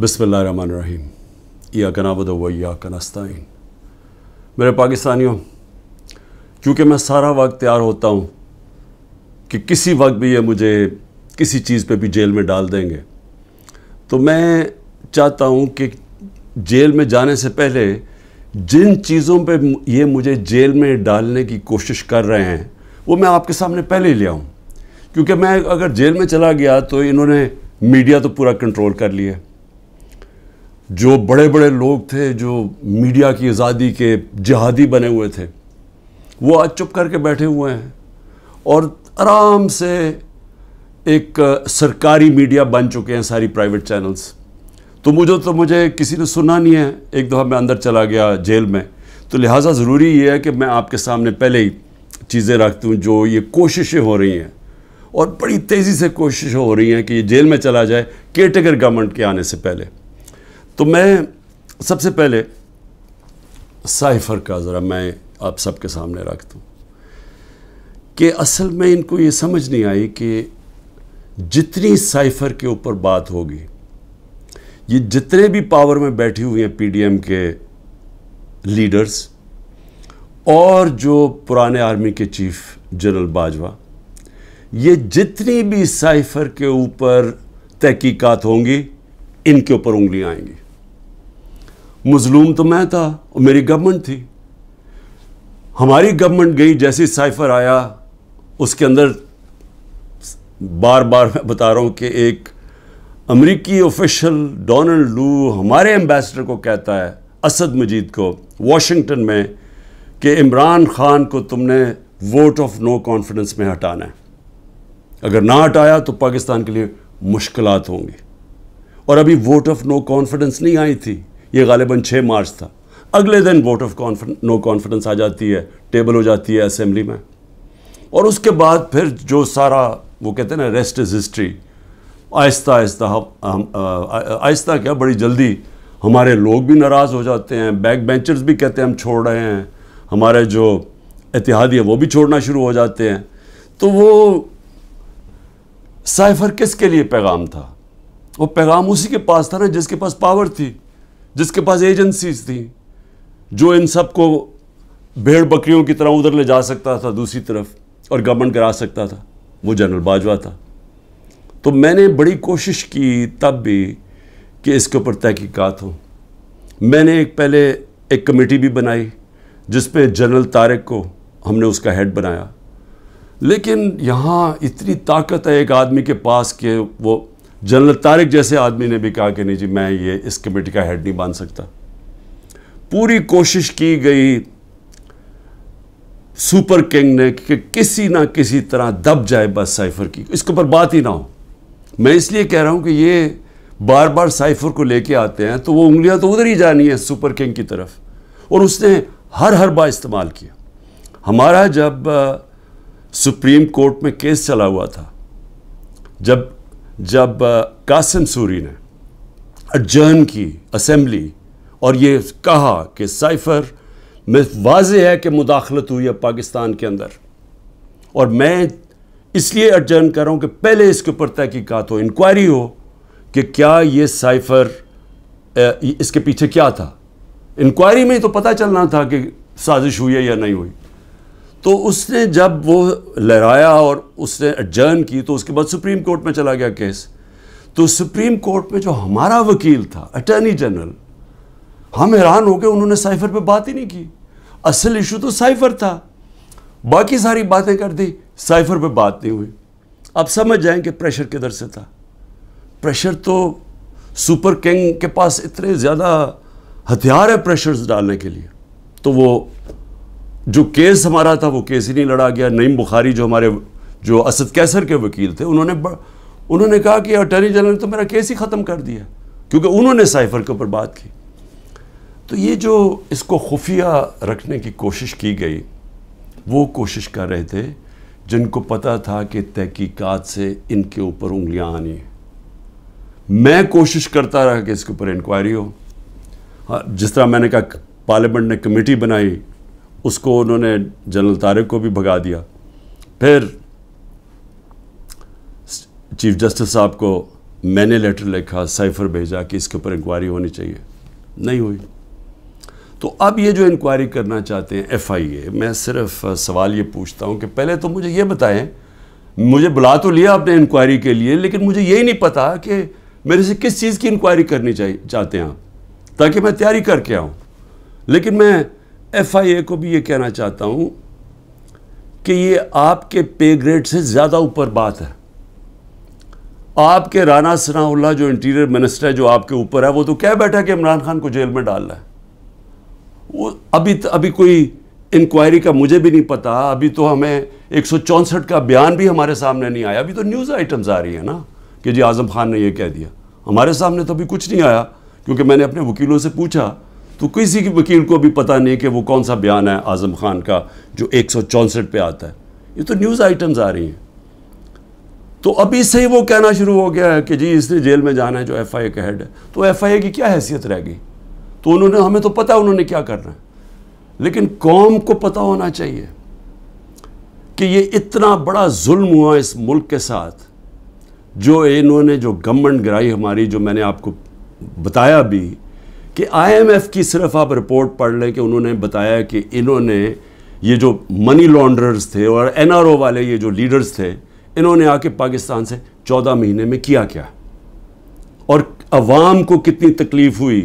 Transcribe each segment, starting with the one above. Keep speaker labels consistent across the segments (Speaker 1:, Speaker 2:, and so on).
Speaker 1: बसमीम या कनाबद या कनस्ताइन मेरे पाकिस्तानियों क्योंकि मैं सारा वक्त तैयार होता हूँ कि किसी वक्त भी ये मुझे किसी चीज़ पे भी जेल में डाल देंगे तो मैं चाहता हूँ कि जेल में जाने से पहले जिन चीज़ों पे ये मुझे जेल में डालने की कोशिश कर रहे हैं वो मैं आपके सामने पहले ही ले आऊँ क्योंकि मैं अगर जेल में चला गया तो इन्होंने मीडिया तो पूरा कंट्रोल कर लिया जो बड़े बड़े लोग थे जो मीडिया की आज़ादी के जहादी बने हुए थे वो आज चुप करके बैठे हुए हैं और आराम से एक सरकारी मीडिया बन चुके हैं सारी प्राइवेट चैनल्स तो मुझे तो मुझे किसी ने सुना नहीं है एक दफ़ा मैं अंदर चला गया जेल में तो लिहाजा ज़रूरी ये है कि मैं आपके सामने पहले ही चीज़ें रखती हूँ जो ये कोशिशें हो रही हैं और बड़ी तेज़ी से कोशिशें हो रही हैं कि ये जेल में चला जाए केटेगर गवर्नमेंट के आने से पहले तो मैं सबसे पहले साइफ़र का ज़रा मैं आप सबके सामने रखता हूँ कि असल में इनको ये समझ नहीं आई कि जितनी साइफ़र के ऊपर बात होगी ये जितने भी पावर में बैठी हुई हैं पीडीएम के लीडर्स और जो पुराने आर्मी के चीफ जनरल बाजवा ये जितनी भी साइफ़र के ऊपर तहकीकात होंगी इनके ऊपर उंगलियां आएंगी मजलूम तो मैं था और मेरी गवर्नमेंट थी हमारी गवर्नमेंट गई जैसे साइफर आया उसके अंदर बार बार मैं बता रहा हूँ कि एक अमरीकी ऑफिशल डोनल्ड लू हमारे एम्बेसडर को कहता है असद मजीद को वाशिंगटन में कि इमरान खान को तुमने वोट ऑफ नो कॉन्फिडेंस में हटाना है अगर ना हटाया तो पाकिस्तान के लिए मुश्किल होंगी और अभी वोट ऑफ नो कॉन्फिडेंस नहीं आई थी ये गालिबा छः मार्च था अगले दिन वोट ऑफ नो कॉन्फिडेंस आ जाती है टेबल हो जाती है असम्बली में और उसके बाद फिर जो सारा वो कहते हैं ना रेस्ट इज़ हिस्ट्री आहिस्ता आहिस्ता हम आहिस्ता क्या बड़ी जल्दी हमारे लोग भी नाराज़ हो जाते हैं बैक बेंचर्स भी कहते हैं हम छोड़ रहे हैं हमारे जो इतिहादी है वो भी छोड़ना शुरू हो जाते हैं तो वो साइफर किसके लिए पैगाम था वो पैगाम उसी के पास था ना जिसके पास पावर थी जिसके पास एजेंसीज थी जो इन सब को भेड़ बकरियों की तरह उधर ले जा सकता था दूसरी तरफ और गवर्नमेंट करा सकता था वो जनरल बाजवा था तो मैंने बड़ी कोशिश की तब भी कि इसके ऊपर तहकीक़ात हो मैंने एक पहले एक कमेटी भी बनाई पे जनरल तारक को हमने उसका हेड बनाया लेकिन यहाँ इतनी ताकत है एक आदमी के पास कि वो जनरल तारिक जैसे आदमी ने भी कहा कि नहीं जी मैं ये इस कमेटी का हेड नहीं बांध सकता पूरी कोशिश की गई सुपर किंग ने कि किसी ना किसी तरह दब जाए बस साइफर की इसके ऊपर बात ही ना हो मैं इसलिए कह रहा हूं कि ये बार बार साइफर को लेके आते हैं तो वो उंगलियां तो उधर ही जानी है सुपर किंग की तरफ और उसने हर हर बार इस्तेमाल किया हमारा जब सुप्रीम कोर्ट में केस चला हुआ था जब जब कासिम सूरी ने अर्जन की असम्बली और ये कहा कि साइफर में वाज है कि मुदाखलत हुई है पाकिस्तान के अंदर और मैं इसलिए अर्जन कर रहा हूँ कि पहले इसके ऊपर तहकीक़ात हो इंक्वायरी हो कि क्या ये साइफर इसके पीछे क्या था इंक्वायरी में ही तो पता चलना था कि साजिश हुई है या नहीं हुई तो उसने जब वो लहराया और उसने एडजर्न की तो उसके बाद सुप्रीम कोर्ट में चला गया केस तो सुप्रीम कोर्ट में जो हमारा वकील था अटर्नी जनरल हम हैरान हो गए उन्होंने साइफर पे बात ही नहीं की असल इशू तो साइफर था बाकी सारी बातें कर दी साइफर पे बात नहीं हुई आप समझ जाएं कि प्रेशर किधर से था प्रेशर तो सुपर किंग के पास इतने ज़्यादा हथियार है प्रेशर्स डालने के लिए तो वो जो केस हमारा था वो केस ही नहीं लड़ा गया नईम बुखारी जो हमारे जो असद कैसर के वकील थे उन्होंने उन्होंने कहा कि अटर्नी जनरल ने तो मेरा केस ही ख़त्म कर दिया क्योंकि उन्होंने साइफर के ऊपर बात की तो ये जो इसको खुफिया रखने की कोशिश की गई वो कोशिश कर रहे थे जिनको पता था कि तहकीकत से इनके ऊपर उंगलियां आनी है मैं कोशिश करता रहा कि इसके ऊपर इंक्वायरी हो हाँ, जिस तरह मैंने कहा पार्लियामेंट ने कमेटी बनाई उसको उन्होंने जनरल तारिक को भी भगा दिया फिर चीफ जस्टिस साहब को मैंने लेटर लिखा साइफर भेजा कि इसके ऊपर इंक्वायरी होनी चाहिए नहीं हुई तो अब ये जो इंक्वायरी करना चाहते हैं एफआईए मैं सिर्फ सवाल ये पूछता हूँ कि पहले तो मुझे ये बताएं मुझे बुला तो लिया आपने इंक्वायरी के लिए लेकिन मुझे यही नहीं पता कि मेरे से किस चीज़ की इंक्वायरी करनी चाहिए चाहते हैं आप ताकि मैं तैयारी करके आऊँ लेकिन मैं एफ आई ए को भी ये कहना चाहता हूँ कि ये आपके पे ग्रेड से ज़्यादा ऊपर बात है आपके राना सनाउल्ला जो इंटीरियर मिनिस्टर है जो आपके ऊपर है वो तो कह बैठा कि इमरान खान को जेल में डालना है वो अभी तो अभी कोई इंक्वायरी का मुझे भी नहीं पता अभी तो हमें एक का बयान भी हमारे सामने नहीं आया अभी तो न्यूज़ आइटम्स आ रही है ना कि जी आज़म खान ने ये कह दिया हमारे सामने तो अभी कुछ नहीं आया क्योंकि मैंने अपने वकीलों से पूछा तो किसी के वकील को भी पता नहीं कि वो कौन सा बयान है आज़म खान का जो एक सौ चौंसठ पे आता है ये तो न्यूज़ आइटम्स आ रही हैं तो अभी से ही वो कहना शुरू हो गया है कि जी इसने जेल में जाना है जो एफ आई ए का हेड है तो एफ आई ए की क्या हैसियत रह गई तो उन्होंने हमें तो पता है उन्होंने क्या करना है लेकिन कौम को पता होना चाहिए कि ये इतना बड़ा जुल्म हुआ इस मुल्क के साथ जो इन्होंने जो गवर्नमेंट गिराई हमारी जो मैंने आपको बताया भी कि आईएमएफ की सिर्फ आप रिपोर्ट पढ़ लें कि उन्होंने बताया कि इन्होंने ये जो मनी लॉन्ड्रर्स थे और एनआरओ वाले ये जो लीडर्स थे इन्होंने आके पाकिस्तान से चौदह महीने में किया क्या और अवाम को कितनी तकलीफ हुई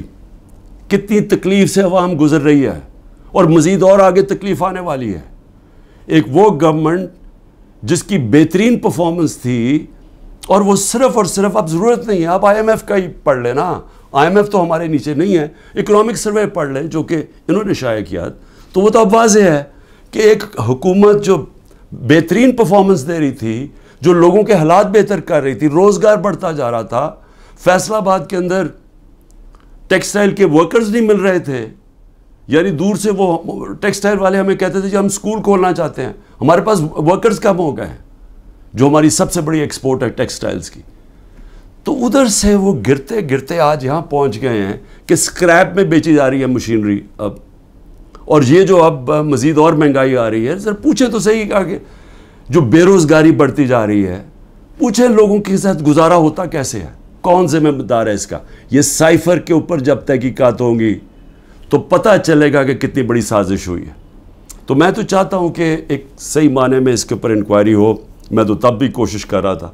Speaker 1: कितनी तकलीफ से अवाम गुजर रही है और मज़ीद और आगे तकलीफ आने वाली है एक वो गवर्नमेंट जिसकी बेहतरीन परफॉर्मेंस थी और वो सिर्फ और सिर्फ अब ज़रूरत नहीं है आप आईएमएफ का ही पढ़ लेना आईएमएफ तो हमारे नीचे नहीं है इकोनॉमिक सर्वे पढ़ लें जो कि इन्होंने शाया किया तो वो तो अब वाज है कि एक हुकूमत जो बेहतरीन परफॉर्मेंस दे रही थी जो लोगों के हालात बेहतर कर रही थी रोज़गार बढ़ता जा रहा था फैसलाबाद के अंदर टेक्सटाइल के वर्कर्स नहीं मिल रहे थे यानी दूर से वो टेक्सटाइल वाले हमें कहते थे कि हम स्कूल खोलना चाहते हैं हमारे पास वर्कर्स कम हो गए हैं जो हमारी सबसे बड़ी एक्सपोर्ट है टेक्सटाइल्स की तो उधर से वो गिरते गिरते आज यहाँ पहुँच गए हैं कि स्क्रैप में बेची जा रही है मशीनरी अब और ये जो अब मज़ीद और महंगाई आ रही है सर पूछें तो सही कि जो बेरोज़गारी बढ़ती जा रही है पूछें लोगों के साथ गुजारा होता कैसे है कौन जिम्मेदार है इसका ये साइफर के ऊपर जब तहकीक़त होंगी तो पता चलेगा कि कितनी बड़ी साजिश हुई है तो मैं तो चाहता हूँ कि एक सही माने में इसके ऊपर इंक्वायरी हो मैं तो तब भी कोशिश कर रहा था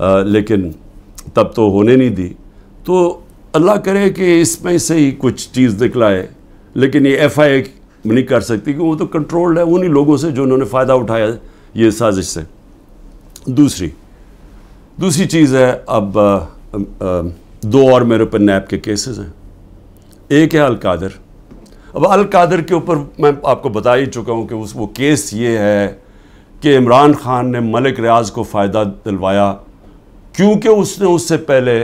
Speaker 1: आ, लेकिन तब तो होने नहीं दी तो अल्लाह करे कि इसमें से ही कुछ चीज़ निकलाए लेकिन ये एफ आई नहीं कर सकती क्योंकि वो तो कंट्रोल्ड है उन्हीं लोगों से जो उन्होंने फ़ायदा उठाया ये साजिश से दूसरी दूसरी चीज़ है अब आ, आ, दो और मेरे ऊपर नैब के केसेस हैं एक है अलकादर अब अलकादर के ऊपर मैं आपको बता ही चुका हूँ कि उस वो केस ये है कि इमरान खान ने मलिक रियाज को फ़ायदा दिलवाया क्योंकि उसने उससे पहले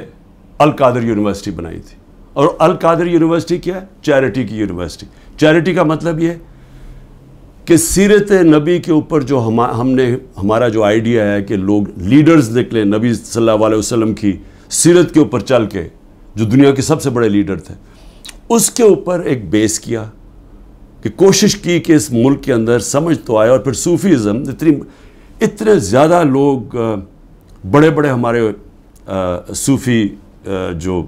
Speaker 1: अलकादर यूनिवर्सिटी बनाई थी और अलकादर यूनिवर्सिटी क्या है चैरिटी की यूनिवर्सिटी चैरिटी का मतलब ये कि सीरत नबी के ऊपर जो हम हमने हमारा जो आइडिया है कि लोग लीडर्स निकले नबी सल्लल्लाहु अलैहि वसल्लम की सीरत के ऊपर चल के जो दुनिया के सबसे बड़े लीडर थे उसके ऊपर एक बेस किया कि कोशिश की कि इस मुल्क के अंदर समझ तो आए और फिर सूफीज़म इतनी इतने ज़्यादा लोग बड़े बड़े हमारे आ, सूफी आ, जो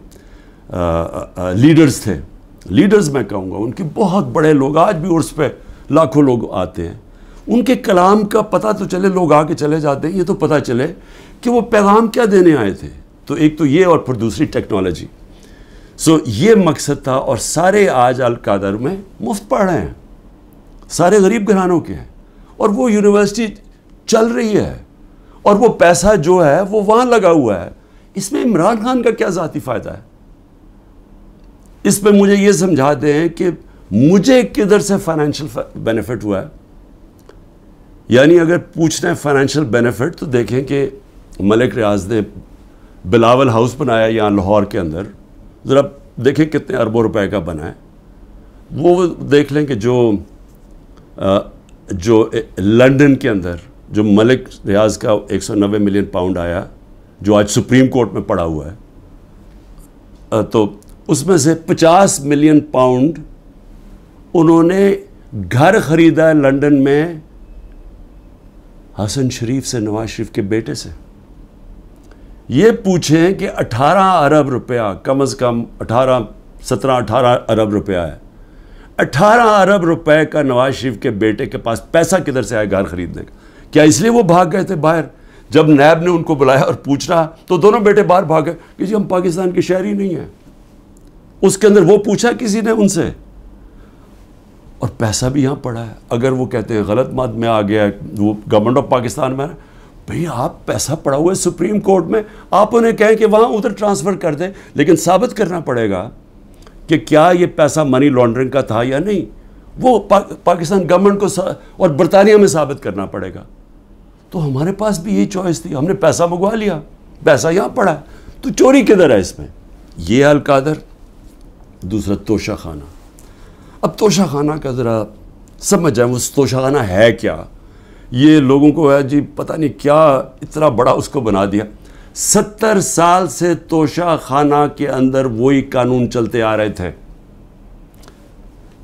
Speaker 1: आ, आ, लीडर्स थे लीडर्स मैं कहूँगा उनके बहुत बड़े लोग आज भी उर्स पे लाखों लोग आते हैं उनके कलाम का पता तो चले लोग आके चले जाते हैं ये तो पता चले कि वो पैगाम क्या देने आए थे तो एक तो ये और फिर दूसरी टेक्नोलॉजी सो so, ये मकसद था और सारे आज अलकादर में मुफ्त पढ़ रहे हैं सारे गरीब घरानों के हैं और वो यूनिवर्सिटी चल रही है और वो पैसा जो है वो वहां लगा हुआ है इसमें इमरान खान का क्या ज़ाती फ़ायदा है इस पर मुझे ये समझा दें कि मुझे किधर से फाइनेंशियल बेनिफिट हुआ है यानी अगर पूछना है फाइनेंशियल बेनिफिट तो देखें कि मलिक रियाज ने बिलावल हाउस बनाया यहाँ लाहौर के अंदर ज़रा देखें कितने अरबों रुपए का बना है वो देख लें कि जो जो लंदन के अंदर जो मलिक रियाज का 190 मिलियन पाउंड आया जो आज सुप्रीम कोर्ट में पड़ा हुआ है तो उसमें से 50 मिलियन पाउंड उन्होंने घर ख़रीदा है लंदन में हसन शरीफ से नवाज शरीफ के बेटे से ये पूछें कि 18 अरब रुपया कम से कम 18 17 18 अरब रुपया है 18 अरब रुपए का नवाज शरीफ के बेटे के पास पैसा किधर से आया घर ख़रीदने का क्या इसलिए वो भाग गए थे बाहर जब नैब ने उनको बुलाया और पूछ रहा तो दोनों बेटे बाहर भाग गए कि जी हम पाकिस्तान के शहरी नहीं हैं उसके अंदर वो पूछा किसी ने उनसे और पैसा भी यहाँ पड़ा है अगर वो कहते हैं गलत मत में आ गया वो गवर्नमेंट ऑफ पाकिस्तान में भाई आप पैसा पड़ा हुआ है सुप्रीम कोर्ट में आप उन्हें कहें कि वहाँ उधर ट्रांसफ़र कर दें लेकिन साबित करना पड़ेगा कि क्या ये पैसा मनी लॉन्ड्रिंग का था या नहीं वो पा, पाकिस्तान गवर्नमेंट को और बरतानिया में साबित करना पड़ेगा तो हमारे पास भी ये चॉइस थी हमने पैसा मंगवा लिया पैसा यहाँ पड़ा तो चोरी किधर है इसमें ये अलकादर दूसरा तोशा खाना अब तोशा खाना का ज़रा समझ जाए वो तोशा खाना है क्या ये लोगों को है जी पता नहीं क्या इतना बड़ा उसको बना दिया सत्तर साल से तोशा खाना के अंदर वही कानून चलते आ रहे थे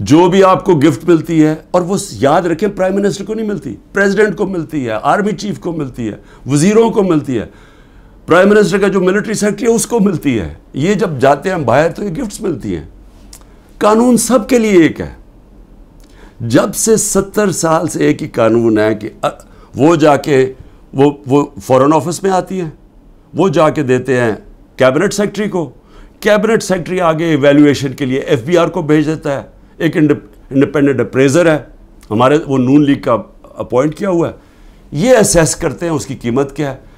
Speaker 1: जो भी आपको गिफ्ट मिलती है और वो याद रखें प्राइम मिनिस्टर को नहीं मिलती प्रेसिडेंट को मिलती है आर्मी चीफ को मिलती है वजीरों को मिलती है प्राइम मिनिस्टर का जो मिलिट्री सेक्रेटरी है उसको मिलती है ये जब जाते हैं बाहर तो ये गिफ्ट्स मिलती हैं कानून सब के लिए एक है जब से सत्तर साल से एक ही कानून है कि वो जाके वो वो फॉरन ऑफिस में आती है वो जाके देते हैं कैबिनेट सेक्रेटरी को कैबिनेट सेक्रेटरी आगे इवेल्युएशन के लिए एफ को भेज देता है एक इंडिपेंडेंट अप्रेज़र है हमारे वो नून लीग का अपॉइंट किया हुआ है ये असेस करते हैं उसकी कीमत क्या है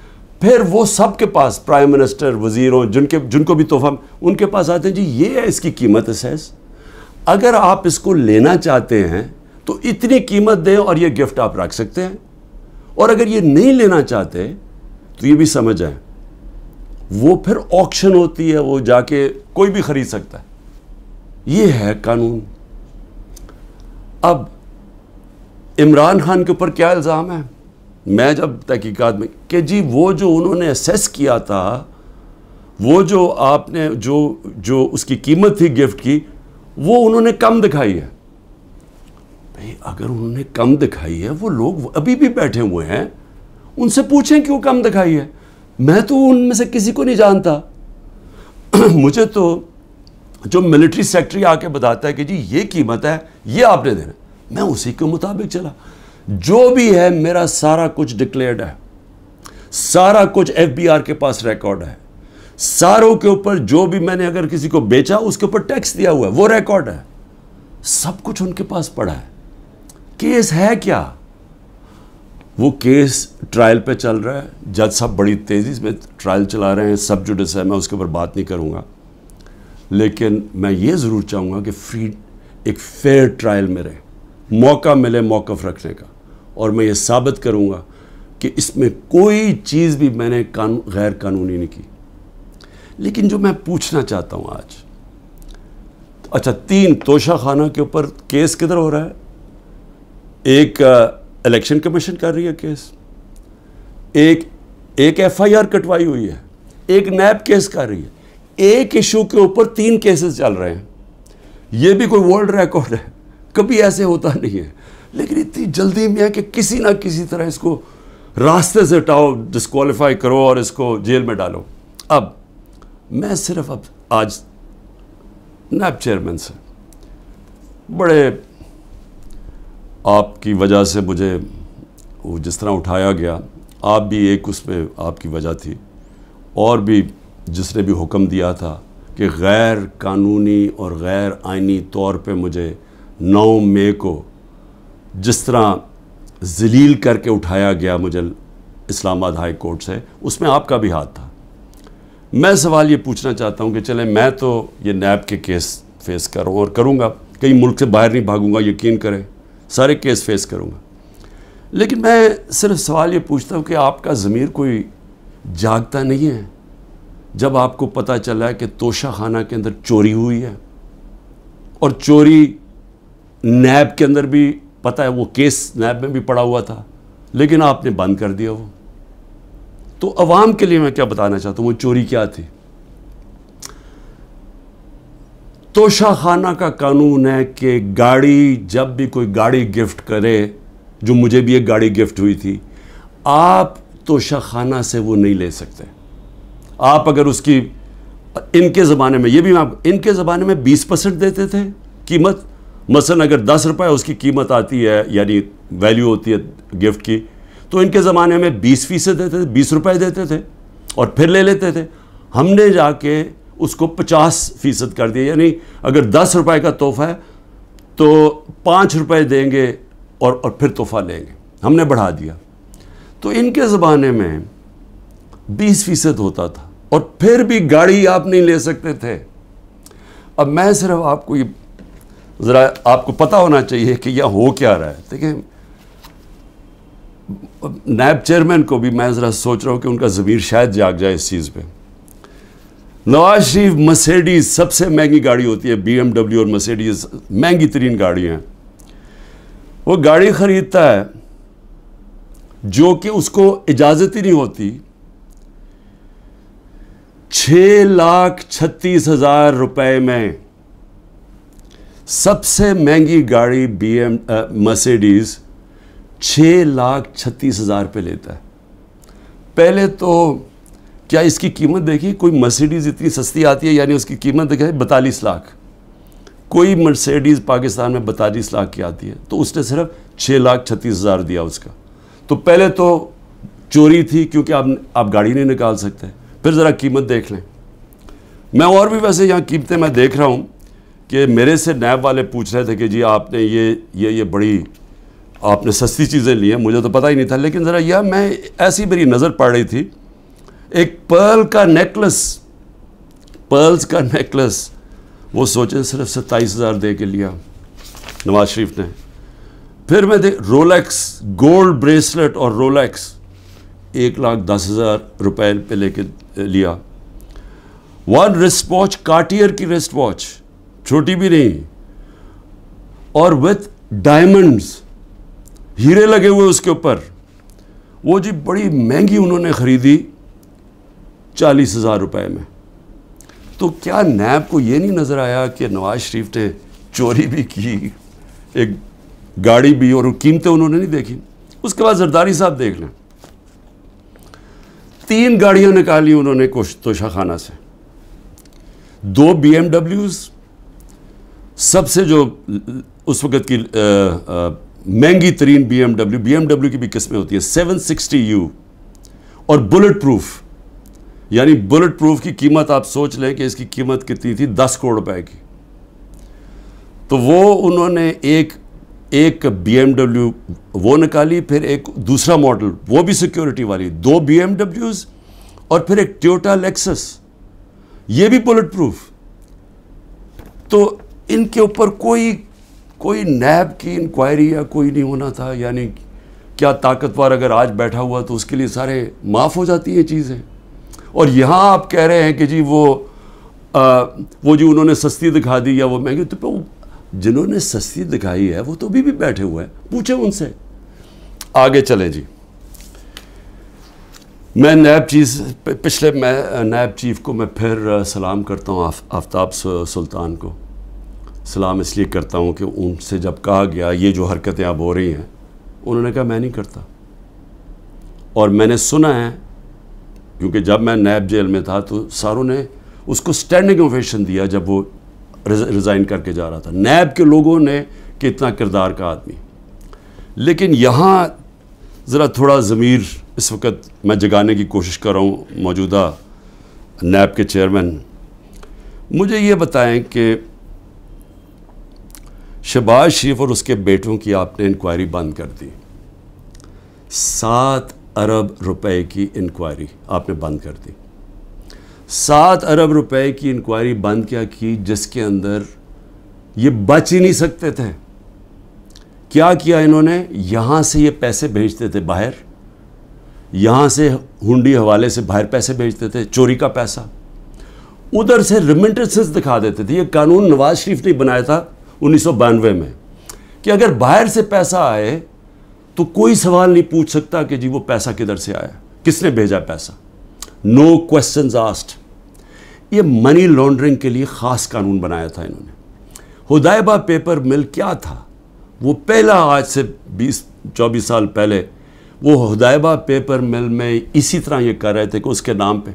Speaker 1: फिर वो सब के पास प्राइम मिनिस्टर वजीरों जिनके जिनको भी तोहफा उनके पास आते हैं जी ये है इसकी कीमत असेस अगर आप इसको लेना चाहते हैं तो इतनी कीमत दें और ये गिफ्ट आप रख सकते हैं और अगर ये नहीं लेना चाहते तो ये भी समझ आए वो फिर ऑक्शन होती है वो जाके कोई भी खरीद सकता है ये है कानून अब इमरान खान के ऊपर क्या इल्ज़ाम है मैं जब तहकीकत में कि जी वो जो उन्होंने असेस किया था वो जो आपने जो जो उसकी कीमत थी गिफ्ट की वो उन्होंने कम दिखाई है भाई अगर उन्होंने कम दिखाई है वो लोग अभी भी बैठे हुए हैं उनसे पूछें क्यों कम दिखाई है मैं तो उनमें से किसी को नहीं जानता मुझे तो जो मिलिट्री सेक्रेटरी आके बताता है कि जी ये कीमत है ये आपने देना मैं उसी के मुताबिक चला जो भी है मेरा सारा कुछ डिक्लेयर्ड है सारा कुछ एफबीआर के पास रिकॉर्ड है सारों के ऊपर जो भी मैंने अगर किसी को बेचा उसके ऊपर टैक्स दिया हुआ है वो रिकॉर्ड है सब कुछ उनके पास पड़ा है केस है क्या वो केस ट्रायल पे चल रहा है जज साहब बड़ी तेज़ी से ट्रायल चला रहे हैं सब जुडिस है मैं उसके ऊपर बात नहीं करूंगा लेकिन मैं ये ज़रूर चाहूँगा कि फ्री एक फेयर ट्रायल में रहे मौका मिले मौक़ रखने का और मैं ये साबित करूँगा कि इसमें कोई चीज़ भी मैंने कानू गैर कानूनी नहीं की लेकिन जो मैं पूछना चाहता हूँ आज तो अच्छा तीन तोशा खाना के ऊपर केस किधर हो रहा है एक इलेक्शन कमीशन कर रही है केस एक एक एफआईआर कटवाई हुई है एक नैब केस कर रही है एक इशू के ऊपर तीन केसेस चल रहे हैं ये भी कोई वर्ल्ड रिकॉर्ड है कभी ऐसे होता नहीं है लेकिन इतनी जल्दी में है कि किसी ना किसी तरह इसको रास्ते से हटाओ डिस्कालीफाई करो और इसको जेल में डालो अब मैं सिर्फ अब आज नैब चेयरमैन से बड़े आपकी वजह से मुझे वो जिस तरह उठाया गया आप भी एक उसमें आपकी वजह थी और भी जिसने भी हुक्म दिया था कि गैर कानूनी और गैर आइनी तौर पे मुझे 9 मई को जिस तरह जलील करके उठाया गया मुझे इस्लामाबाद हाई कोर्ट से उसमें आपका भी हाथ था मैं सवाल ये पूछना चाहता हूँ कि चले मैं तो ये नैब के केस फेस करूँ और करूँगा कहीं मुल्क से बाहर नहीं भागूंगा यकीन करें सारे केस फेस करूँगा लेकिन मैं सिर्फ सवाल ये पूछता हूँ कि आपका ज़मीर कोई जागता नहीं है जब आपको पता चला है कि तोशा खाना के अंदर चोरी हुई है और चोरी नैब के अंदर भी पता है वो केस नैब में भी पड़ा हुआ था लेकिन आपने बंद कर दिया वो तो अवाम के लिए मैं क्या बताना चाहता हूँ वो चोरी क्या थी तोशा खाना का कानून है कि गाड़ी जब भी कोई गाड़ी गिफ्ट करे जो मुझे भी एक गाड़ी गिफ्ट हुई थी आप तोशा खाना से वो नहीं ले सकते आप अगर उसकी इनके ज़माने में ये भी आप इनके ज़माने में बीस परसेंट देते थे कीमत मसलन अगर दस रुपये उसकी कीमत आती है यानी वैल्यू होती है गिफ्ट की तो इनके ज़माने में बीस फीसद देते थे बीस रुपये देते थे और फिर ले लेते थे हमने जाके उसको पचास फीसद कर दिया यानी अगर दस रुपये का तोहफा है तो पाँच रुपये देंगे और और फिर तोहफा लेंगे हमने बढ़ा दिया तो इनके ज़माने में बीस फीसद होता था और फिर भी गाड़ी आप नहीं ले सकते थे अब मैं सिर्फ आपको ये ज़रा आपको पता होना चाहिए कि यह हो क्या रहा है देखिए नैब चेयरमैन को भी मैं ज़रा सोच रहा हूँ कि उनका ज़मीर शायद जाग जाए इस चीज़ पे नवाज शरीफ मसेडीज सबसे महंगी गाड़ी होती है एमडब्ल्यू और मसेडीज महंगी तरीन गाड़ी हैं वो गाड़ी ख़रीदता है जो कि उसको इजाज़त ही नहीं होती छः लाख छत्तीस हजार रुपए में सबसे महंगी गाड़ी बी एम मर्सिडीज छः लाख छत्तीस हज़ार पे लेता है पहले तो क्या इसकी कीमत देखी कोई मर्सिडीज़ इतनी सस्ती आती है यानी उसकी कीमत देखा है बतालीस लाख कोई मर्सिडीज़ पाकिस्तान में बतालीस लाख की आती है तो उसने सिर्फ छः लाख छत्तीस हज़ार दिया उसका तो पहले तो चोरी थी क्योंकि आप आप गाड़ी नहीं निकाल सकते फिर ज़रा कीमत देख लें मैं और भी वैसे यहाँ कीमतें मैं देख रहा हूँ कि मेरे से नैब वाले पूछ रहे थे कि जी आपने ये ये ये बड़ी आपने सस्ती चीज़ें ली हैं मुझे तो पता ही नहीं था लेकिन ज़रा यह मैं ऐसी मेरी नज़र पड़ रही थी एक पर्ल का नेकलेस पर्ल्स का नेकलेस वो सोचें सिर्फ सत्ताईस हज़ार दे के लिया नवाज शरीफ ने फिर मैं देख रोलेक्स गोल्ड ब्रेसलेट और रोलेक्स एक लाख दस हज़ार रुपये पे लेके लिया वन रिस्ट वॉच काटियर की रिस्ट वॉच छोटी भी नहीं और विथ डायमंड्स हीरे लगे हुए उसके ऊपर वो जी बड़ी महंगी उन्होंने ख़रीदी चालीस हज़ार रुपये में तो क्या नैब को ये नहीं नज़र आया कि नवाज शरीफ ने चोरी भी की एक गाड़ी भी और कीमतें उन्होंने नहीं देखी उसके बाद जरदारी साहब देख लें तीन गाड़ियां निकाली उन्होंने कुछ तोशा से दो बी एम सबसे जो उस वक्त की महंगी तरीन बी एमडब्ल्यू बी एमडब्ल्यू की भी किस्में होती है सेवन सिक्सटी यू और बुलेट प्रूफ यानी बुलेट प्रूफ की कीमत आप सोच लें कि इसकी कीमत कितनी थी दस करोड़ रुपए की तो वो उन्होंने एक एक बी वो निकाली फिर एक दूसरा मॉडल वो भी सिक्योरिटी वाली दो बी और फिर एक ट्योटा लेक्सस ये भी बुलेट प्रूफ तो इनके ऊपर कोई कोई नैब की इंक्वायरी या कोई नहीं होना था यानी क्या ताकतवर अगर आज बैठा हुआ तो उसके लिए सारे माफ़ हो जाती हैं चीज़ें और यहाँ आप कह रहे हैं कि जी वो आ, वो जी उन्होंने सस्ती दिखा दी या वो महंगी तो जिन्होंने सस्ती दिखाई है वो तो अभी भी बैठे हुए हैं पूछे उनसे आगे चले जी मैं नायब चीफ पिछले मैं नायब चीफ को मैं फिर सलाम करता हूँ आफ्ताब सुल्तान को सलाम इसलिए करता हूँ कि उनसे जब कहा गया ये जो हरकतें अब हो रही हैं उन्होंने कहा मैं नहीं करता और मैंने सुना है क्योंकि जब मैं नैब जेल में था तो सारों ने उसको स्टैंडिंग ओवेशन दिया जब वो रिज़ाइन करके जा रहा था नैब के लोगों ने कितना किरदार का आदमी लेकिन यहाँ ज़रा थोड़ा ज़मीर इस वक्त मैं जगाने की कोशिश कर रहा हूँ मौजूदा नैब के चेयरमैन मुझे ये बताएं कि शहबाज शरीफ और उसके बेटों की आपने इंक्वायरी बंद कर दी सात अरब रुपए की इंक्वायरी आपने बंद कर दी सात अरब रुपए की इंक्वायरी बंद क्या की जिसके अंदर ये बच ही नहीं सकते थे क्या किया इन्होंने यहाँ से ये पैसे भेजते थे बाहर यहाँ से हुंडी हवाले से बाहर पैसे भेजते थे चोरी का पैसा उधर से रिमिटेंसेस दिखा देते थे ये कानून नवाज शरीफ ने बनाया था उन्नीस में कि अगर बाहर से पैसा आए तो कोई सवाल नहीं पूछ सकता कि जी वो पैसा किधर से आया किसने भेजा पैसा नो क्वेश्चन आस्ट ये मनी लॉन्ड्रिंग के लिए ख़ास कानून बनाया था इन्होंने हदायबा पेपर मिल क्या था वो पहला आज से 20 24 साल पहले वो हदायबा पेपर मिल में इसी तरह ये कर रहे थे कि उसके नाम पे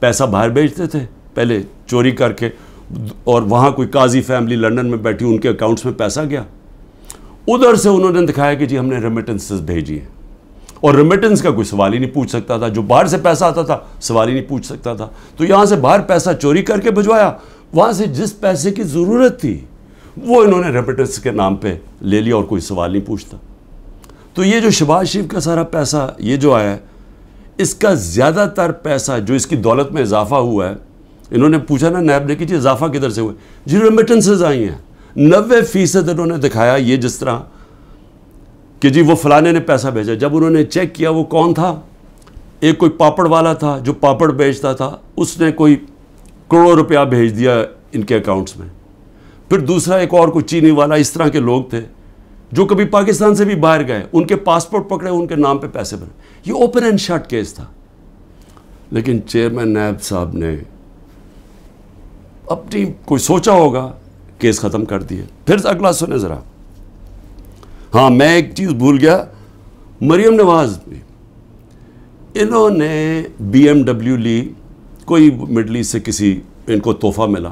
Speaker 1: पैसा बाहर भेजते थे पहले चोरी करके और वहाँ कोई काजी फैमिली लंदन में बैठी उनके अकाउंट्स में पैसा गया उधर से उन्होंने दिखाया कि जी हमने रेमिटेंसेस भेजी है और रिमिटेंस का कोई सवाल ही नहीं पूछ सकता था जो बाहर से पैसा आता था सवाल ही नहीं पूछ सकता था तो यहाँ से बाहर पैसा चोरी करके भिजवाया वहाँ से जिस पैसे की ज़रूरत थी वो इन्होंने रेपिटेंस के नाम पर ले लिया और कोई सवाल नहीं पूछता तो ये जो शबाज शरीफ का सारा पैसा ये जो आया है इसका ज़्यादातर पैसा जो इसकी दौलत में इजाफा हुआ है इन्होंने पूछा ना नैब ने कि इजाफा किधर से हुए जी रेमिटेंसेज आई हैं नबे फ़ीसद इन्होंने दिखाया ये जिस तरह कि जी वो फलाने ने पैसा भेजा जब उन्होंने चेक किया वो कौन था एक कोई पापड़ वाला था जो पापड़ बेचता था उसने कोई करोड़ों रुपया भेज दिया इनके अकाउंट्स में फिर दूसरा एक और कोई चीनी वाला इस तरह के लोग थे जो कभी पाकिस्तान से भी बाहर गए उनके पासपोर्ट पकड़े उनके नाम पे पैसे बने ये ओपन एंड शर्ट केस था लेकिन चेयरमैन नायब साहब ने अपनी कोई सोचा होगा केस ख़त्म कर दिए फिर अगला सुने ज़रा हाँ मैं एक चीज़ भूल गया मरियम नवाज भी इन्होंने डब्ल्यू ली कोई मिडल ईस्ट से किसी इनको तोहफ़ा मिला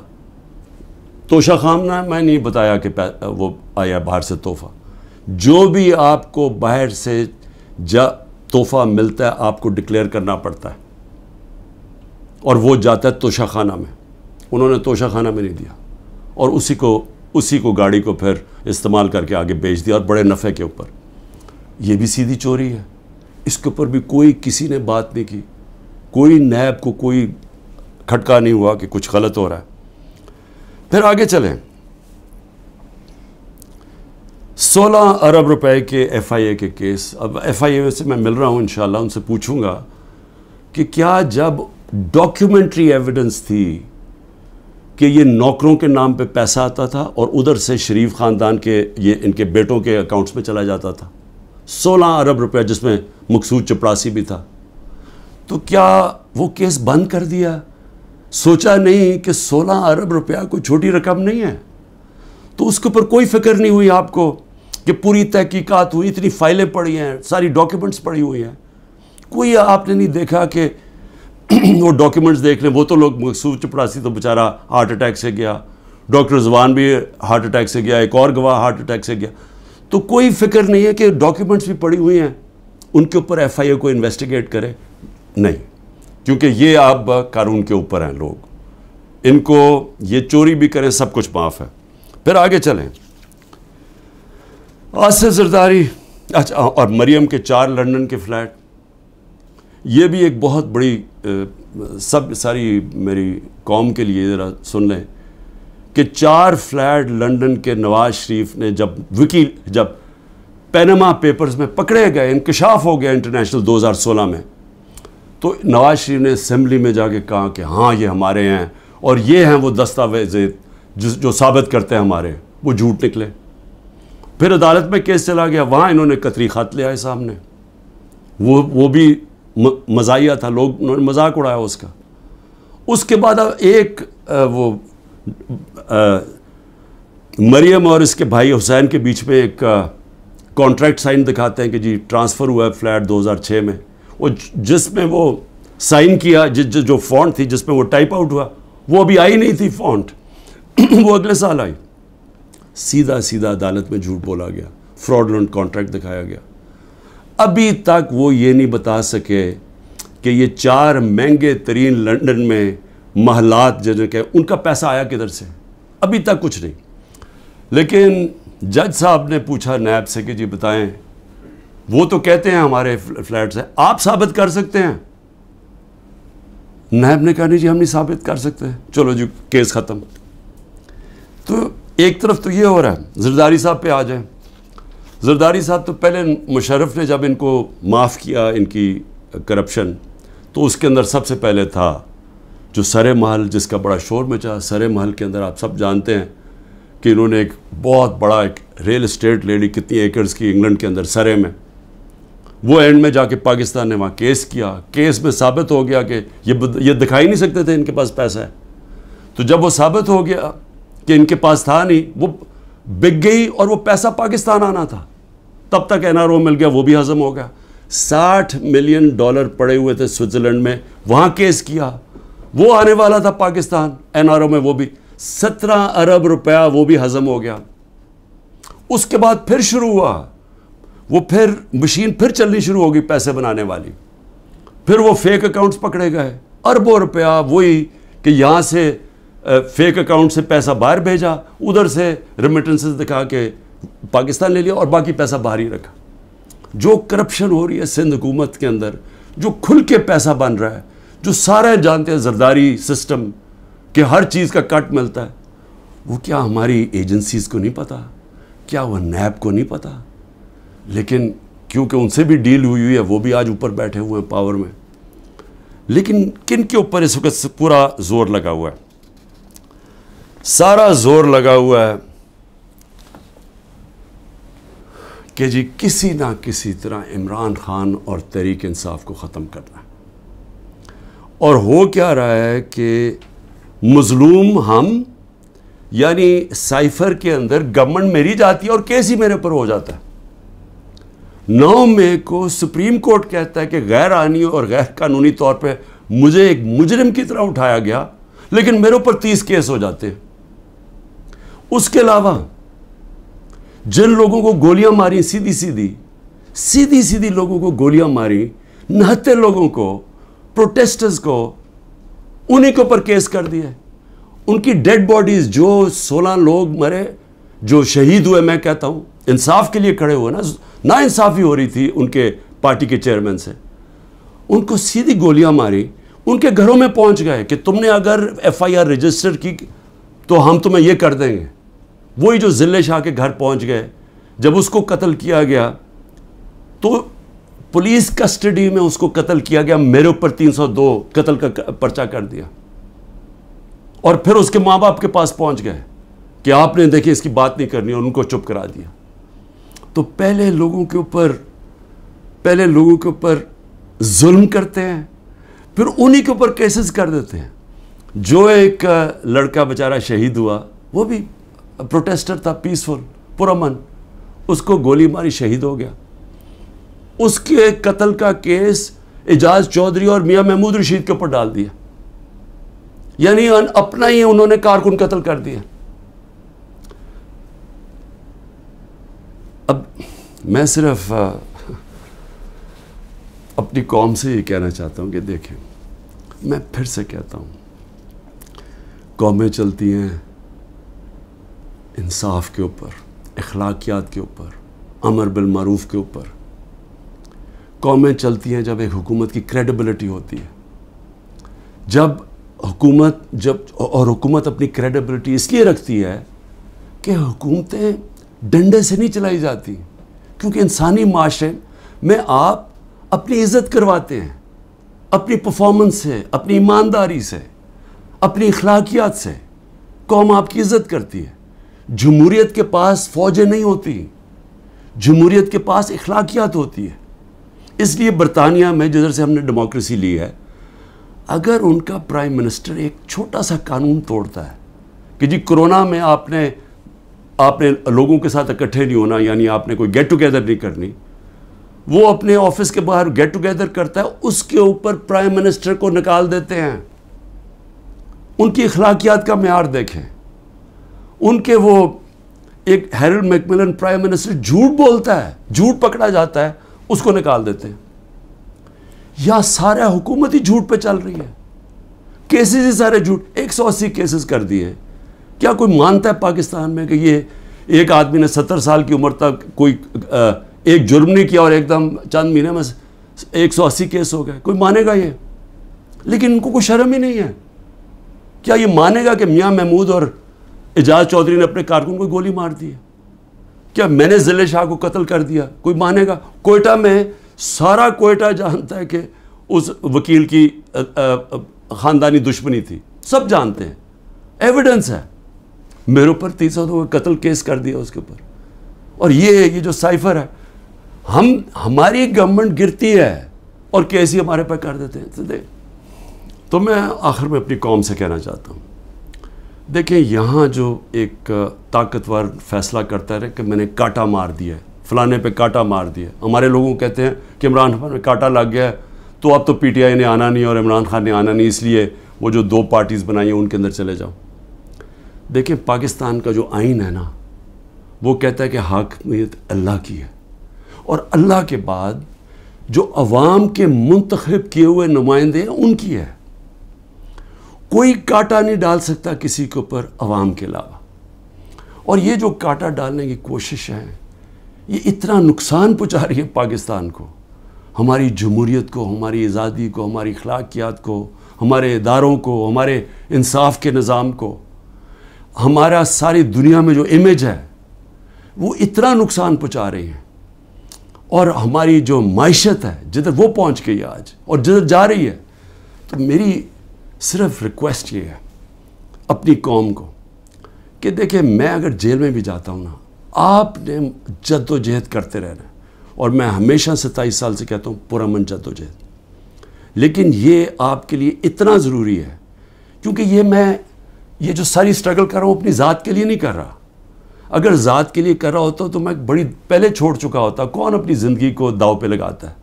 Speaker 1: तोशा खाम ना मैं नहीं बताया कि वो आया बाहर से तोहफ़ा जो भी आपको बाहर से जा तोहफ़ा मिलता है आपको डिक्लेयर करना पड़ता है और वो जाता है तोशा खाना में उन्होंने तोशा खाना में नहीं दिया और उसी को उसी को गाड़ी को फिर इस्तेमाल करके आगे बेच दिया और बड़े नफ़े के ऊपर ये भी सीधी चोरी है इसके ऊपर भी कोई किसी ने बात नहीं की कोई नैब को कोई खटका नहीं हुआ कि कुछ गलत हो रहा है फिर आगे चलें 16 अरब रुपए के एफआईए के केस अब एफआईए से मैं मिल रहा हूँ इंशाल्लाह उनसे पूछूंगा कि क्या जब डॉक्यूमेंट्री एविडेंस थी कि ये नौकरों के नाम पे पैसा आता था और उधर से शरीफ ख़ानदान के ये इनके बेटों के अकाउंट्स में चला जाता था 16 अरब रुपया जिसमें मकसूद चपड़ासी भी था तो क्या वो केस बंद कर दिया सोचा नहीं कि 16 अरब रुपया कोई छोटी रकम नहीं है तो उसके ऊपर कोई फिक्र नहीं हुई आपको कि पूरी तहकीकात हुई इतनी फाइलें पड़ी हैं सारी डॉक्यूमेंट्स पड़ी हुई हैं कोई आपने नहीं देखा कि वो डॉक्यूमेंट्स देख लें वो तो लोग मकसूद चपरासी तो बेचारा हार्ट अटैक से गया डॉक्टर जबान भी हार्ट अटैक से गया एक और गवाह हार्ट अटैक से गया तो कोई फिक्र नहीं है कि डॉक्यूमेंट्स भी पड़ी हुई हैं उनके ऊपर एफ आई ए को इन्वेस्टिगेट करें नहीं क्योंकि ये आप कानून के ऊपर हैं लोग इनको ये चोरी भी करें सब कुछ माफ़ है फिर आगे चलें आसिफ जरदारी अच्छा और मरियम के चार लंदन के फ्लैट ये भी एक बहुत बड़ी सब सारी मेरी कौम के लिए ज़रा सुन लें कि चार फ्लैट लंदन के नवाज शरीफ ने जब विकी जब पैनमा पेपर्स में पकड़े गए इंकशाफ हो गया इंटरनेशनल 2016 में तो नवाज शरीफ ने असम्बली में जाके कहा कि हाँ ये हमारे हैं और ये हैं वो दस्तावेज जो, जो साबित करते हैं हमारे वो झूठ निकले फिर अदालत में केस चला गया वहाँ इन्होंने कतरी खत ले आए सामने वो वो भी मजाया था लोग उन्होंने मजाक उड़ाया उसका उसके बाद अब एक आ, वो आ, मरियम और इसके भाई हुसैन के बीच में एक कॉन्ट्रैक्ट साइन दिखाते हैं कि जी ट्रांसफ़र हुआ है फ्लैट 2006 में वो जिसमें वो साइन किया जिस जो, जो फॉन्ट थी जिसमें वो टाइप आउट हुआ वो अभी आई नहीं थी फॉन्ट वो अगले साल आई सीधा सीधा अदालत में झूठ बोला गया फ्रॉडलेंट कॉन्ट्रैक्ट दिखाया गया अभी तक वो ये नहीं बता सके कि ये चार महंगे तरीन लंदन में महलात जो के उनका पैसा आया किधर से अभी तक कुछ नहीं लेकिन जज साहब ने पूछा नैब से कि जी बताएं वो तो कहते हैं हमारे फ्लैट से आप साबित कर सकते हैं नैब ने कहा नहीं जी हम नहीं साबित कर सकते चलो जी केस ख़त्म तो एक तरफ तो ये हो रहा है जरदारी साहब पे आ जाए जरदारी साहब तो पहले मुशरफ ने जब इनको माफ़ किया इनकी करप्शन तो उसके अंदर सबसे पहले था जो सरे महल जिसका बड़ा शोर मचा सरे महल के अंदर आप सब जानते हैं कि इन्होंने एक बहुत बड़ा एक रियल इस्टेट ले ली कितनी एकर्स की इंग्लैंड के अंदर सरे में वो एंड में जाके पाकिस्तान ने वहाँ केस किया केस में साबित हो गया कि ये ये दिखा ही नहीं सकते थे इनके पास पैसा है तो जब वो साबित हो गया कि इनके पास था नहीं वो बिक गई और वो पैसा पाकिस्तान आना था तब तक एनआरओ मिल गया वो भी हजम हो गया साठ मिलियन डॉलर पड़े हुए थे स्विट्ज़रलैंड में वहां केस किया वो आने वाला था पाकिस्तान एनआरओ में वो भी सत्रह अरब रुपया वो भी हजम हो गया उसके बाद फिर शुरू हुआ वो फिर मशीन फिर चलनी शुरू होगी पैसे बनाने वाली फिर वो फेक अकाउंट्स पकड़े गए अरबों रुपया वही कि यहाँ से फेक अकाउंट से पैसा बाहर भेजा उधर से रिमिटेंसेस दिखा के पाकिस्तान ले लिया और बाकी पैसा बाहर ही रखा जो करप्शन हो रही है सिंध हुकूमत के अंदर जो खुल के पैसा बन रहा है जो सारे जानते हैं जरदारी सिस्टम के हर चीज़ का कट मिलता है वो क्या हमारी एजेंसीज को नहीं पता क्या वह नैब को नहीं पता लेकिन क्योंकि उनसे भी डील हुई हुई है वो भी आज ऊपर बैठे हुए हैं पावर में लेकिन किन के ऊपर इस वक्त पूरा जोर लगा हुआ है सारा जोर लगा हुआ है कि जी किसी ना किसी तरह इमरान ख़ान और तहरीक इंसाफ को ख़त्म करना और हो क्या रहा है कि मज़लूम हम यानी साइफर के अंदर गवर्नमेंट मेरी जाती है और केस ही मेरे ऊपर हो जाता है नौ मई को सुप्रीम कोर्ट कहता है कि गैर आनी और गैर कानूनी तौर पे मुझे एक मुजरिम की तरह उठाया गया लेकिन मेरे ऊपर तीस केस हो जाते उसके अलावा जिन लोगों को गोलियां मारी सीधी सीधी सीधी सीधी लोगों को गोलियां मारी नहते लोगों को प्रोटेस्टर्स को उन्हीं के ऊपर केस कर दिया उनकी डेड बॉडीज जो 16 लोग मरे जो शहीद हुए मैं कहता हूं इंसाफ के लिए खड़े हुए ना ना इंसाफी हो रही थी उनके पार्टी के चेयरमैन से उनको सीधी गोलियां मारी उनके घरों में पहुंच गए कि तुमने अगर एफआईआर रजिस्टर की तो हम तुम्हें यह कर देंगे वही जो जिले शाह के घर पहुंच गए जब उसको कत्ल किया गया तो पुलिस कस्टडी में उसको कत्ल किया गया मेरे ऊपर 302 कत्ल का पर्चा कर दिया और फिर उसके माँ बाप के पास पहुंच गए कि आपने देखिए इसकी बात नहीं करनी और उनको चुप करा दिया तो पहले लोगों के ऊपर पहले लोगों के ऊपर जुल्म करते हैं फिर उन्हीं के ऊपर केसेस कर देते हैं जो एक लड़का बेचारा शहीद हुआ वो भी प्रोटेस्टर था पीसफुल पुरमन उसको गोली मारी शहीद हो गया उसके कत्ल का केस एजाज चौधरी और मियाँ महमूद रशीद के ऊपर डाल दिया यानी अपना ही उन्होंने कारकुन कत्ल कर दिया अब मैं सिर्फ अपनी कौम से ये कहना चाहता हूं कि देखें मैं फिर से कहता हूं कौमें चलती हैं इंसाफ के ऊपर अखलाकियात के ऊपर अमर बिलमरूफ के ऊपर कौमें चलती हैं जब एक हुकूमत की क्रेडिबिलिटी होती है जब हुकूमत जब और हुकूमत अपनी क्रेडिबिलिटी इसलिए रखती है कि हुकूमतें डंडे से नहीं चलाई जाती क्योंकि इंसानी माशरे में आप अपनी इज़्ज़त करवाते हैं अपनी परफॉर्मेंस से अपनी ईमानदारी से अपनी अखलाकियात से कौम आपकी इज़्ज़त करती है जमहूरीत के पास फौजें नहीं होती जमहूरीत के पास अखलाकियात होती है इसलिए बरतानिया में जिधर से हमने डेमोक्रेसी ली है अगर उनका प्राइम मिनिस्टर एक छोटा सा कानून तोड़ता है कि जी कोरोना में आपने आपने लोगों के साथ इकट्ठे नहीं होना यानी आपने कोई गेट टुगेदर नहीं करनी वो अपने ऑफिस के बाहर गेट टुगेदर करता है उसके ऊपर प्राइम मिनिस्टर को निकाल देते हैं उनकी अखलाकियात का मैार देखें उनके वो एक हैरल मैकमिलन प्राइम मिनिस्टर झूठ बोलता है झूठ पकड़ा जाता है उसको निकाल देते हैं या सारा हुकूमत ही झूठ पे चल रही है केसेस ही सारे झूठ 180 केसेस कर दिए क्या कोई मानता है पाकिस्तान में कि ये एक आदमी ने सत्तर साल की उम्र तक कोई एक जुर्म नहीं किया और एकदम चंद महीने में 180 केस हो गए कोई मानेगा ये लेकिन इनको कोई शर्म ही नहीं है क्या ये मानेगा कि मियाँ महमूद और एजाज चौधरी ने अपने कारकुन को गोली मार दी है क्या मैंने जिले शाह को कत्ल कर दिया कोई मानेगा कोयटा में सारा कोयटा जानता है कि उस वकील की ख़ानदानी दुश्मनी थी सब जानते हैं एविडेंस है मेरे ऊपर तीन सौ कत्ल केस कर दिया उसके ऊपर और ये ये जो साइफर है हम हमारी गवर्नमेंट गिरती है और केस ही हमारे पर कर देते हैं तो, दे। तो मैं आखिर में अपनी कौम से कहना चाहता हूँ देखें यहाँ जो एक ताकतवर फैसला करता है कि मैंने काटा मार दिया है फलाने पे काटा मार दिया हमारे लोगों कहते हैं कि इमरान खान में काटा लग गया है तो अब तो पीटीआई ने आना नहीं और इमरान खान ने आना नहीं इसलिए वो जो दो पार्टीज़ बनाई हैं उनके अंदर चले जाओ देखें पाकिस्तान का जो आइन है ना वो कहता है कि हाकमियत अल्लाह की है और अल्लाह के बाद जो अवाम के मंतखब किए हुए नुमाइंदे हैं उनकी है कोई काटा नहीं डाल सकता किसी के ऊपर आवाम के अलावा और ये जो काटा डालने की कोशिश है ये इतना नुकसान पहुँचा रही है पाकिस्तान को हमारी जमहूरीत को हमारी आज़ादी को हमारी अखलाकियात को हमारे इदारों को हमारे इंसाफ के निज़ाम को हमारा सारी दुनिया में जो इमेज है वो इतना नुकसान पहुँचा रही है और हमारी जो मीशत है जिधर वो पहुँच गई आज और जिधर जा रही है तो मेरी सिर्फ रिक्वेस्ट ये है अपनी कौम को कि देखिए मैं अगर जेल में भी जाता हूँ ना आपने जद्दोजहद करते रहना और मैं हमेशा सत्ताईस साल से कहता हूँ पूरा मन जद्दोजहद लेकिन ये आपके लिए इतना ज़रूरी है क्योंकि ये मैं ये जो सारी स्ट्रगल कर रहा हूँ अपनी ज़ात के लिए नहीं कर रहा अगर ज़ात के लिए कर रहा होता तो मैं बड़ी पहले छोड़ चुका होता कौन अपनी ज़िंदगी को दाव पर लगाता है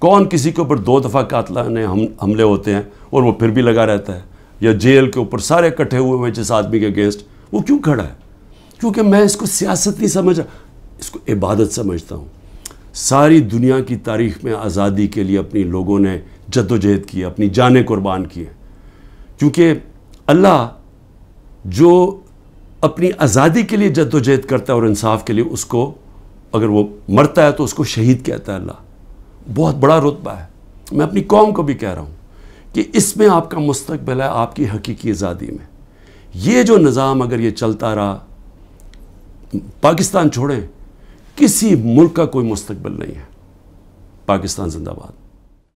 Speaker 1: कौन किसी के ऊपर दो दफ़ा कातलाने हम हमले होते हैं और वो फिर भी लगा रहता है या जेल के ऊपर सारे इकट्ठे हुए हुए जिस आदमी के अगेंस्ट वो क्यों खड़ा है क्योंकि मैं इसको सियासत नहीं समझ इसको इबादत समझता हूँ सारी दुनिया की तारीख में आज़ादी के लिए अपनी लोगों ने जद्दोजहद की अपनी जानें कुर्बान की हैं क्योंकि अल्लाह जो अपनी आज़ादी के लिए जद्दोजहद करता है और इंसाफ के लिए उसको अगर वो मरता है तो उसको शहीद कहता है अल्लाह बहुत बड़ा रुतबा है मैं अपनी कौम को भी कह रहा हूँ कि इसमें आपका मुस्तबिल है आपकी हकीकी आज़ादी में ये जो निज़ाम अगर ये चलता रहा पाकिस्तान छोड़ें किसी मुल्क का कोई मुस्तबिल नहीं है पाकिस्तान जिंदाबाद